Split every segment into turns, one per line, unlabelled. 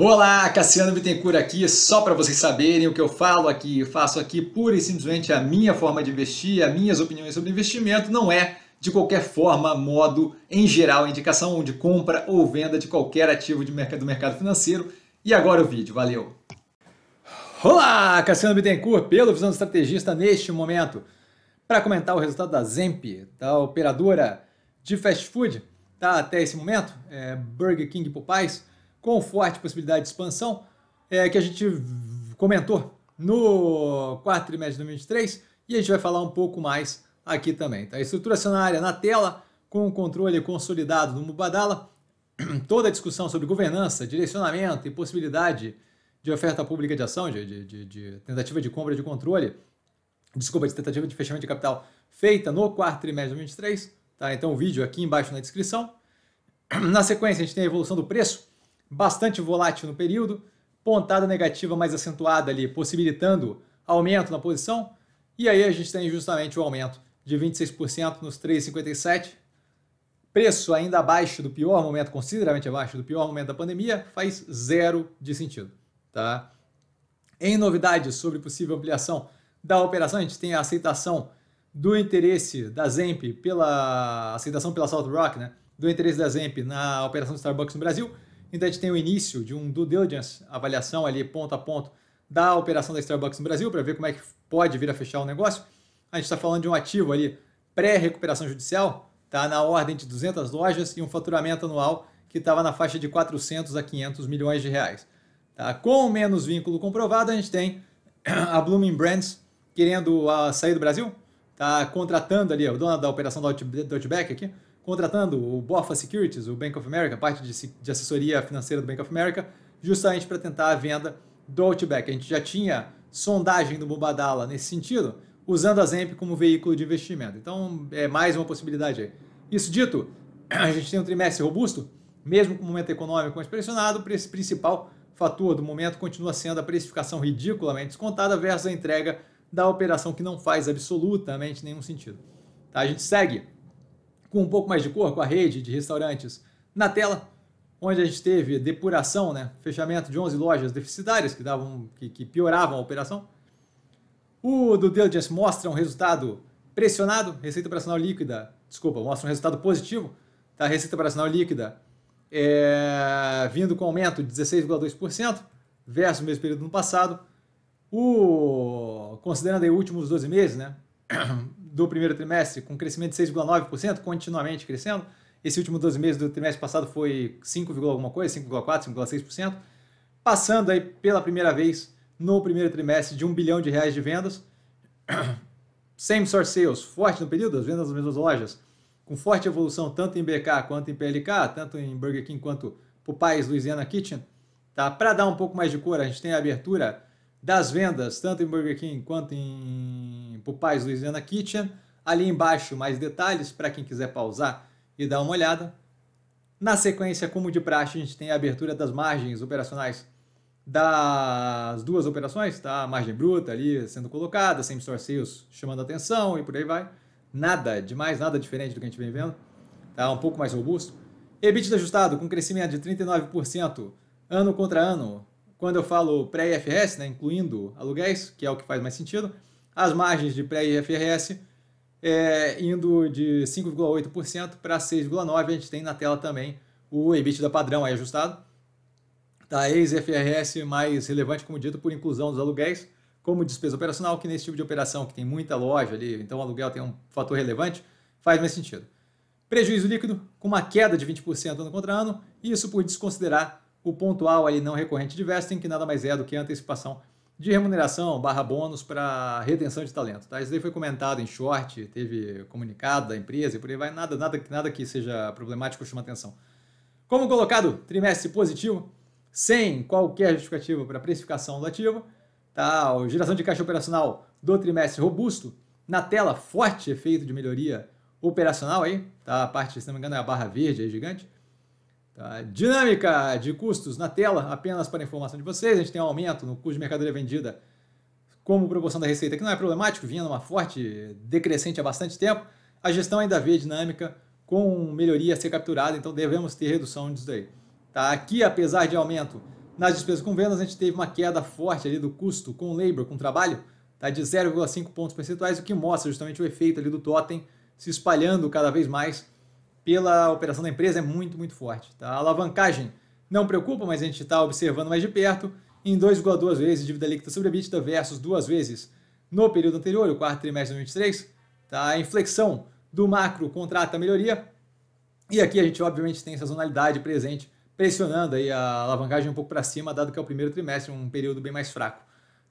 Olá, Cassiano Bittencourt aqui, só para vocês saberem o que eu falo aqui, eu faço aqui pura e simplesmente a minha forma de investir, as minhas opiniões sobre investimento, não é de qualquer forma, modo, em geral, indicação de compra ou venda de qualquer ativo de mercado, do mercado financeiro. E agora o vídeo, valeu! Olá, Cassiano Bittencourt, pelo Visão do Estrategista neste momento, para comentar o resultado da Zemp, da operadora de fast food, tá até esse momento, é Burger King Popeyes, com forte possibilidade de expansão, é, que a gente comentou no quarto trimestre de 2023 e a gente vai falar um pouco mais aqui também. Tá? A estrutura acionária na tela, com o controle consolidado do Mubadala, toda a discussão sobre governança, direcionamento e possibilidade de oferta pública de ação, de, de, de, de tentativa de compra de controle, desculpa, de tentativa de fechamento de capital feita no quarto trimestre de 2023. Tá? Então, o vídeo aqui embaixo na descrição. Na sequência, a gente tem a evolução do preço bastante volátil no período, pontada negativa mais acentuada ali, possibilitando aumento na posição. E aí a gente tem justamente o aumento de 26% nos 3,57. Preço ainda abaixo do pior momento, consideravelmente abaixo do pior momento da pandemia, faz zero de sentido. Tá? Em novidades sobre possível ampliação da operação, a gente tem a aceitação do interesse da Zemp pela aceitação pela Salt Rock, né? Do interesse da Zemp na operação do Starbucks no Brasil. Então a gente tem o início de um due diligence, avaliação ali ponto a ponto da operação da Starbucks no Brasil para ver como é que pode vir a fechar o negócio. A gente está falando de um ativo ali pré-recuperação judicial, tá na ordem de 200 lojas e um faturamento anual que estava na faixa de 400 a 500 milhões de reais. Tá? Com menos vínculo comprovado, a gente tem a Blooming Brands querendo uh, sair do Brasil, tá contratando ali, o dono da operação da Outback aqui, contratando o Bofa Securities, o Bank of America, parte de, de assessoria financeira do Bank of America, justamente para tentar a venda do Outback. A gente já tinha sondagem do Mubadala nesse sentido, usando a Zemp como veículo de investimento. Então, é mais uma possibilidade aí. Isso dito, a gente tem um trimestre robusto, mesmo com o momento econômico mais pressionado, o principal fator do momento continua sendo a precificação ridiculamente descontada versus a entrega da operação que não faz absolutamente nenhum sentido. Tá? A gente segue com um pouco mais de cor, com a rede de restaurantes na tela, onde a gente teve depuração, né? fechamento de 11 lojas deficitárias que, davam, que, que pioravam a operação. O do Diligence mostra um resultado pressionado, receita operacional líquida, desculpa, mostra um resultado positivo, tá? receita operacional líquida é, vindo com aumento de 16,2% versus o mesmo período no passado. O, considerando aí últimos 12 meses, né? do primeiro trimestre, com crescimento de 6,9%, continuamente crescendo. Esse último 12 meses do trimestre passado foi 5, alguma coisa, 5,4%, 5,6%. Passando aí pela primeira vez no primeiro trimestre de 1 bilhão de reais de vendas. Same source sales, forte no período, as vendas das mesmas lojas, com forte evolução tanto em BK quanto em PLK, tanto em Burger King quanto Popeyes Louisiana Kitchen. Tá? Para dar um pouco mais de cor, a gente tem a abertura das vendas, tanto em Burger King quanto em em Popais Louisiana Kitchen. Ali embaixo, mais detalhes para quem quiser pausar e dar uma olhada. Na sequência, como de praxe, a gente tem a abertura das margens operacionais das duas operações, tá? A margem bruta ali sendo colocada, sem store sales chamando atenção e por aí vai. Nada demais, nada diferente do que a gente vem vendo. Tá um pouco mais robusto. EBITDA ajustado com crescimento de 39% ano contra ano. Quando eu falo pré-IFRS, né, incluindo aluguéis, que é o que faz mais sentido, as margens de pré-IFRS é, indo de 5,8% para 6,9%. A gente tem na tela também o EBITDA padrão aí ajustado. Tá, ex-IFRS mais relevante, como dito, por inclusão dos aluguéis como despesa operacional, que nesse tipo de operação, que tem muita loja ali, então o aluguel tem um fator relevante, faz mais sentido. Prejuízo líquido com uma queda de 20% ano contra ano, isso por desconsiderar o pontual ali não recorrente de vesting, que nada mais é do que a antecipação de remuneração barra bônus para retenção de talento. Tá? Isso daí foi comentado em short, teve comunicado da empresa e por aí vai, nada, nada, nada que seja problemático chama atenção. Como colocado, trimestre positivo, sem qualquer justificativa para precificação do ativo, tá? O geração de caixa operacional do trimestre robusto, na tela forte efeito de melhoria operacional aí, tá? a parte, se não me engano, é a barra verde aí, gigante, Tá? Dinâmica de custos na tela, apenas para informação de vocês, a gente tem um aumento no custo de mercadoria vendida como proporção da receita, que não é problemático, vinha numa forte decrescente há bastante tempo. A gestão ainda vê dinâmica com melhoria a ser capturada, então devemos ter redução disso daí. Tá? Aqui, apesar de aumento nas despesas com vendas, a gente teve uma queda forte ali do custo com labor, com trabalho, tá? de 0,5 pontos percentuais, o que mostra justamente o efeito ali do totem se espalhando cada vez mais pela operação da empresa é muito, muito forte. Tá? A alavancagem não preocupa, mas a gente está observando mais de perto. Em 2,2 vezes dívida líquida sobre a EBITDA versus duas vezes no período anterior, o quarto trimestre de 2023. Tá? A inflexão do macro contrata melhoria. E aqui a gente, obviamente, tem sazonalidade presente, pressionando aí a alavancagem um pouco para cima, dado que é o primeiro trimestre, um período bem mais fraco.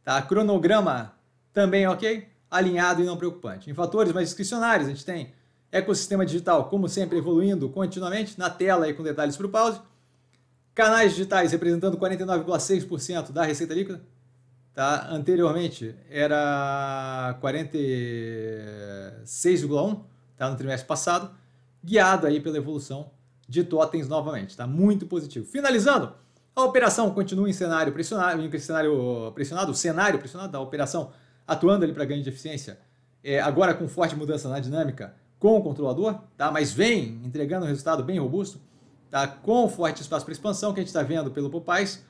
Tá? Cronograma também ok, alinhado e não preocupante. Em fatores mais discricionários, a gente tem Ecossistema digital, como sempre, evoluindo continuamente na tela e com detalhes para o pause. Canais digitais representando 49,6% da receita líquida. Tá? Anteriormente era 46,1% tá? no trimestre passado, guiado aí pela evolução de totens novamente. Tá? Muito positivo. Finalizando, a operação continua em cenário pressionado, em cenário pressionado, o cenário pressionado da operação atuando ali para ganho de eficiência, é, agora com forte mudança na dinâmica com o controlador, tá? mas vem entregando um resultado bem robusto, tá? com forte espaço para expansão que a gente está vendo pelo Popais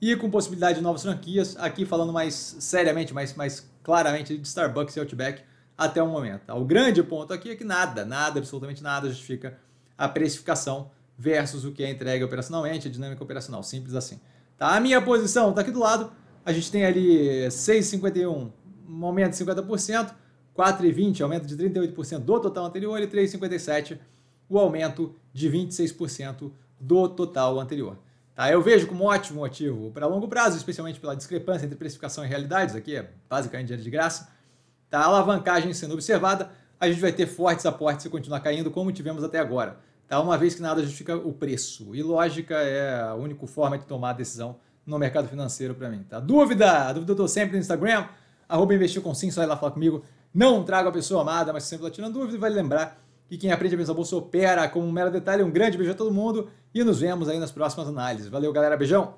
e com possibilidade de novas franquias, aqui falando mais seriamente, mais, mais claramente de Starbucks e Outback até o momento. Tá? O grande ponto aqui é que nada, nada, absolutamente nada justifica a precificação versus o que é entregue operacionalmente, a dinâmica operacional, simples assim. Tá? A minha posição está aqui do lado, a gente tem ali 6,51, um aumento de 50%, 4,20, aumento de 38% do total anterior, e 3,57, o aumento de 26% do total anterior. Tá, eu vejo como ótimo motivo para longo prazo, especialmente pela discrepância entre precificação e realidades, aqui é basicamente dinheiro de graça, tá, a alavancagem sendo observada, a gente vai ter fortes aportes se continuar caindo como tivemos até agora, tá, uma vez que nada justifica o preço. E lógica é a única forma de tomar a decisão no mercado financeiro para mim. Tá? Dúvida? Dúvida eu estou sempre no Instagram, arroba investir com sim, só ir lá falar comigo. Não trago a pessoa amada, mas sempre está tirando dúvida e vale lembrar que quem aprende a pensar bolsa opera como um mero detalhe. Um grande beijo a todo mundo e nos vemos aí nas próximas análises. Valeu, galera. Beijão!